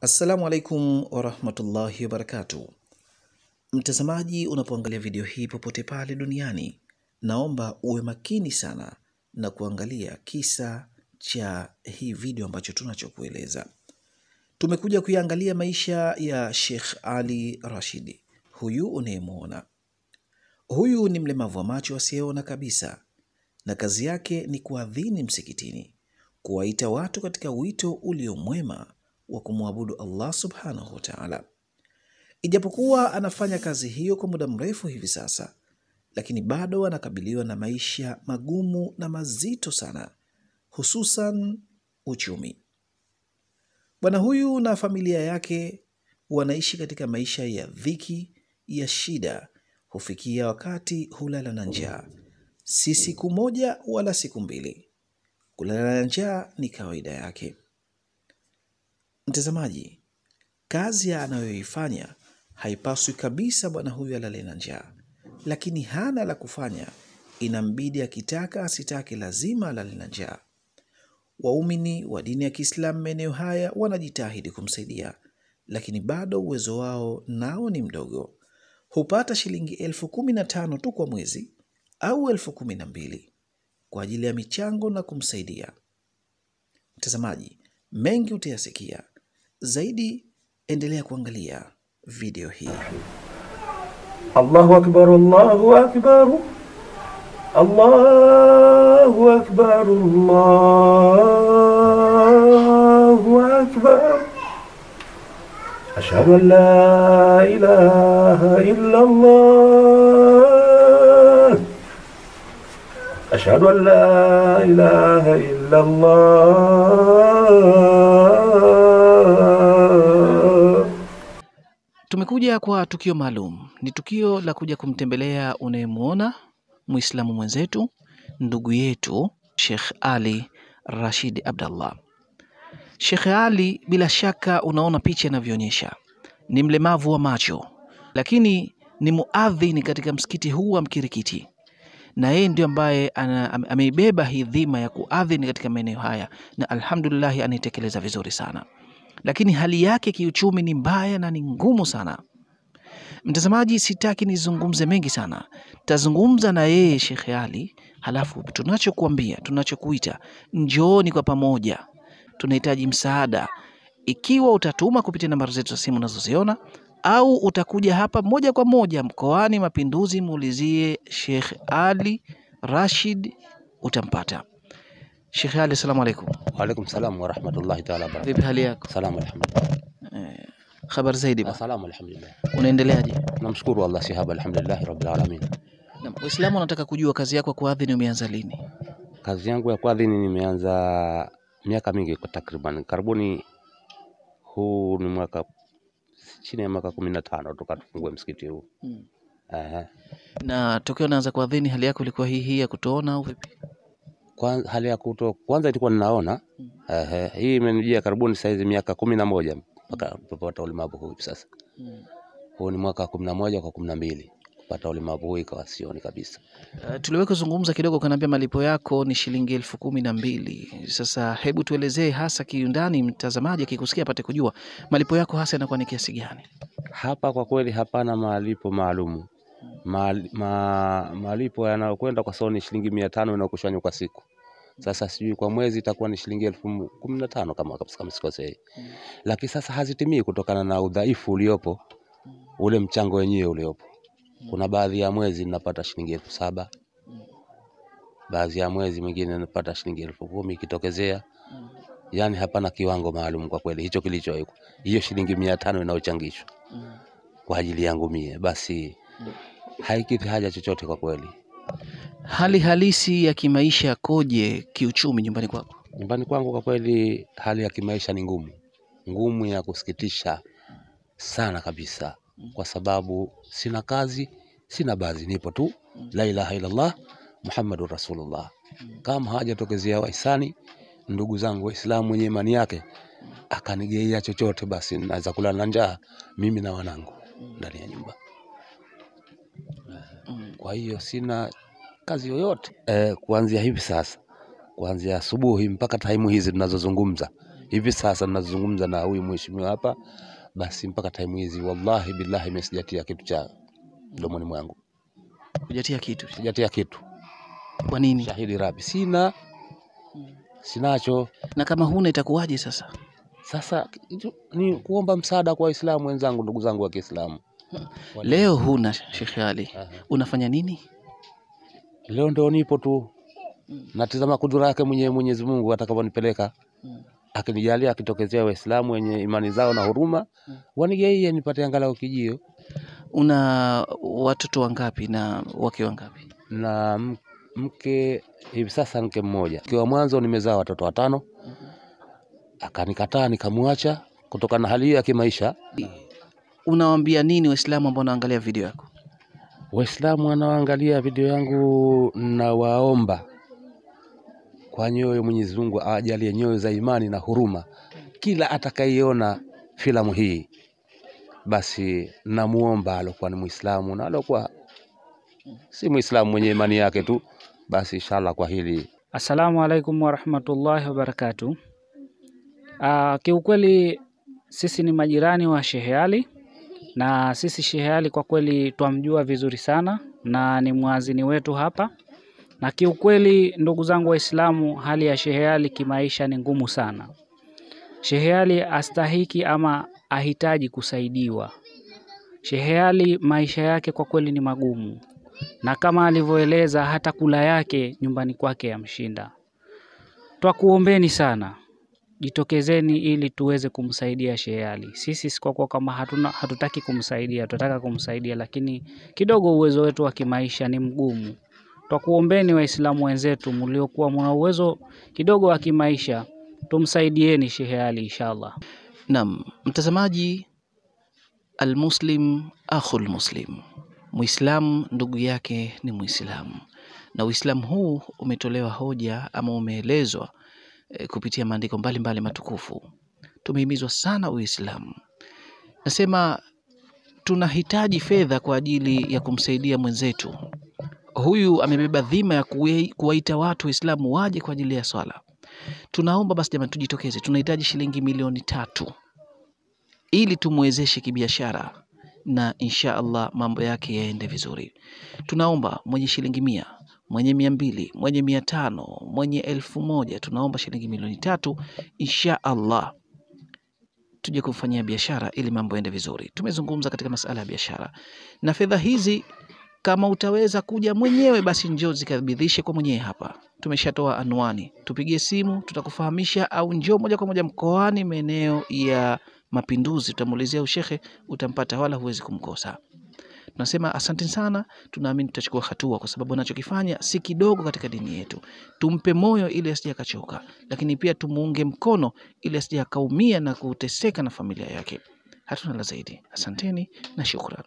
Assalamu alaikum warahmatullahi wabarakatu. Mtazamaji unapoangalia video hii popote pale duniani, naomba uwe makini sana na kuangalia kisa cha hii video ambacho tunachokueleza. Tumekuja kuiangalia maisha ya Sheikh Ali Rashidi, huyu unayemwona. Huyu ni mlemavu wa macho asiyeona kabisa, na kazi yake ni kuadhini msikitini, kuwaita watu katika wito uliomwema wa kumwabudu Allah subhanahu wa taala. Ijapokuwa anafanya kazi hiyo kwa muda mrefu hivi sasa, lakini bado anakabiliwa na maisha magumu na mazito sana, hususan uchumi. Bwana huyu na familia yake wanaishi katika maisha ya dhiki, ya shida. Hufikia wakati hulala na njaa, si siku moja wala siku mbili. Kulala na njaa ni kawaida yake. Mtazamaji, kazi anayoifanya haipaswi kabisa bwana huyu alale na njaa, lakini hana la kufanya, inambidi akitaka asitake, lazima alale na njaa. Waumini wa dini ya Kiislamu maeneo haya wanajitahidi kumsaidia, lakini bado uwezo wao nao ni mdogo. Hupata shilingi elfu kumi na tano tu kwa mwezi au elfu kumi na mbili kwa ajili ya michango na kumsaidia. Mtazamaji, mengi utayasikia Zaidi endelea kuangalia video hii. Allahu akbar, Allahu akbar, Allahu akbar, Allahu akbar. أشهد أن لا إله إلا الله أشهد أن لا إله إلا الله Tumekuja kwa tukio maalum. Ni tukio la kuja kumtembelea unayemwona Muislamu mwenzetu, ndugu yetu Sheikh Ali Rashid Abdallah. Sheikh Ali, bila shaka unaona picha inavyoonyesha, ni mlemavu wa macho, lakini ni muadhini katika msikiti huu wa Mkirikiti, na yeye ndio ambaye ameibeba hii dhima ya kuadhini katika maeneo haya, na alhamdulillahi anaitekeleza vizuri sana lakini hali yake kiuchumi ni mbaya na ni ngumu sana. Mtazamaji, sitaki nizungumze mengi sana, tazungumza na yeye Sheikh Ali, halafu tunachokuambia tunachokuita, njooni kwa pamoja, tunahitaji msaada. Ikiwa utatuma kupitia nambari zetu za simu unazoziona au utakuja hapa moja kwa moja mkoani Mapinduzi, muulizie Sheikh Ali Rashid, utampata. Sheikh Ali, assalamu alaikum. Waalaikum salaam warahmatullahi taala barakatuh. Vipi hali yako? Salamu alhamdulillah. Eh, habari zaidi bwana. Salamu alhamdulillah. Unaendeleaje? Namshukuru Allah sihaba alhamdulillah rabbil alamin. Na Waislamu wanataka kujua kazi yako kwa adhini umeanza lini? Kazi yangu ya kuadhini nimeanza miaka mingi kwa takriban, karibuni huu ni mwaka chini ya mwaka kumi na tano toka tufungue msikiti huu. Hmm. Aha. Na tokeo naanza kuadhini hali yako ilikuwa hii hii ya kutoona au vipi? kwanza, hali ya kuto kwanza ilikuwa ninaona mm. eh, hii imenijia karibuni saizi miaka kumi na moja mpaka mm. kupata ulemavu huu sasa mm. Huu ni mwaka wa kumi na moja kwa kumi na mbili kupata ulemavu huu ikawa sioni kabisa. Uh, tuliwahi kuzungumza kidogo, kanaambia malipo yako ni shilingi elfu kumi na mbili. Sasa hebu tuelezee hasa kiundani, mtazamaji akikusikia apate kujua malipo yako hasa yanakuwa ni kiasi gani? Hapa kwa kweli hapana malipo maalumu malipo yanayokwenda kwa sababu ni shilingi mia tano inayokusanywa kwa siku. Sasa sijui kwa mwezi itakuwa ni shilingi elfu kumi na tano kama kama sikosei, mm. lakini sasa hazitimii kutokana na udhaifu uliopo, mm. ule mchango wenyewe uliopo. Mm. Kuna baadhi ya mwezi napata shilingi elfu saba baadhi ya mwezi mwingine napata shilingi elfu kumi ikitokezea yaani hapana kiwango maalum kwa kweli, hicho kilichowekwa, hiyo shilingi mia tano inayochangishwa mm. kwa ajili yangu mie basi mm haikidhi haja chochote kwa kweli. Hali halisi ya kimaisha koje kiuchumi nyumbani kwako? Nyumbani kwangu kwa kweli hali ya kimaisha ni ngumu, ngumu ya kusikitisha sana kabisa, kwa sababu sina kazi, sina bazi nipo tu la ilaha illallah muhammadur Rasulullah. Kama hawajatokezea wahisani ndugu zangu Waislamu wenye imani yake akanigeia chochote, basi naweza kula na njaa mimi na wanangu ndani ya nyumba. Kwa hiyo sina kazi yoyote e, kuanzia hivi sasa, kuanzia asubuhi mpaka taimu hizi tunazozungumza hivi sasa, nazozungumza na huyu mheshimiwa hapa, basi mpaka taimu hizi, wallahi billahi, mimi kitu cha mdomoni mwangu, hujatia kitu, sijatia kitu. Kwa nini? Shahidi rabi, sina sinacho. Na kama huna itakuwaje sasa? Sasa ni kuomba msaada kwa Waislamu wenzangu, ndugu zangu wa Kiislamu Leo huna Sheikh Ali, unafanya nini? Leo ndio nipo tu mm. natizama kudura yake mwenyewe Mwenyezi Mungu atakaponipeleka mm. akinijalia, akitokezea Waislamu wenye imani zao na huruma mm. wanigeie nipate angalau kijio. Una watoto wangapi na wake wangapi? na mke hivi sasa mke mmoja. Kiwa mwanzo nimezaa watoto watano, mm-hmm. akanikataa nikamwacha kutokana na hali ya kimaisha unawaambia nini Waislamu ambao wanaangalia video yako? Waislamu wanaoangalia video yangu, nawaomba kwa nyoyo, Mwenyezi Mungu awajalie nyoyo za imani na huruma. Kila atakayeona filamu hii, basi namuomba alokuwa ni Muislamu na alokuwa si Muislamu mwenye imani yake tu, basi inshallah kwa hili. Assalamu alaikum warahmatullahi wabarakatu ah, Kiukweli sisi ni majirani wa Shehe Ali na sisi Shehe Ali kwa kweli twamjua vizuri sana na ni mwazini wetu hapa, na kiukweli, ndugu zangu Waislamu, hali ya Shehe Ali kimaisha ni ngumu sana. Shehe Ali astahiki ama ahitaji kusaidiwa. Shehe Ali maisha yake kwa kweli ni magumu, na kama alivyoeleza hata kula yake nyumbani kwake yamshinda. Twakuombeni sana jitokezeni ili tuweze kumsaidia Sheikh Ally. Sisi kwa kama hatuna, hatutaki kumsaidia, tunataka kumsaidia, lakini kidogo uwezo wetu wa kimaisha ni mgumu. Twakuombeni Waislamu wenzetu mliokuwa mna uwezo kidogo wa kimaisha, tumsaidieni Sheikh Ally inshallah. Naam, mtazamaji, almuslim akhul muslim, Muislamu ndugu yake ni Muislamu, na Uislamu huu umetolewa hoja ama umeelezwa Eh, kupitia maandiko mbalimbali matukufu. Tumehimizwa sana Uislamu. Nasema tunahitaji fedha kwa ajili ya kumsaidia mwenzetu huyu. Amebeba dhima ya kuwaita watu Waislamu waje kwa ajili ya swala. Tunaomba basi jamani, tujitokeze. Tunahitaji shilingi milioni tatu ili tumwezeshe kibiashara na insha Allah mambo yake yaende vizuri. Tunaomba mwenye shilingi mia mwenye mia mbili, mwenye mia tano, mwenye elfu moja, tunaomba shilingi milioni tatu insha Allah tuje kufanyia biashara ili mambo yaende vizuri. Tumezungumza katika masala ya biashara na fedha hizi, kama utaweza kuja mwenyewe basi njoo zikabidhishe kwa mwenyewe hapa. Tumeshatoa anwani, tupigie simu tutakufahamisha, au njoo moja kwa moja mkoani, maeneo ya Mapinduzi, utamuulizia ushehe, utampata, wala huwezi kumkosa tunasema asante sana, tunaamini tutachukua hatua, kwa sababu anachokifanya si kidogo katika dini yetu. Tumpe moyo ili asije akachoka, lakini pia tumuunge mkono ili asije akaumia na kuteseka na familia yake. Hatuna la zaidi. Asanteni na shukran.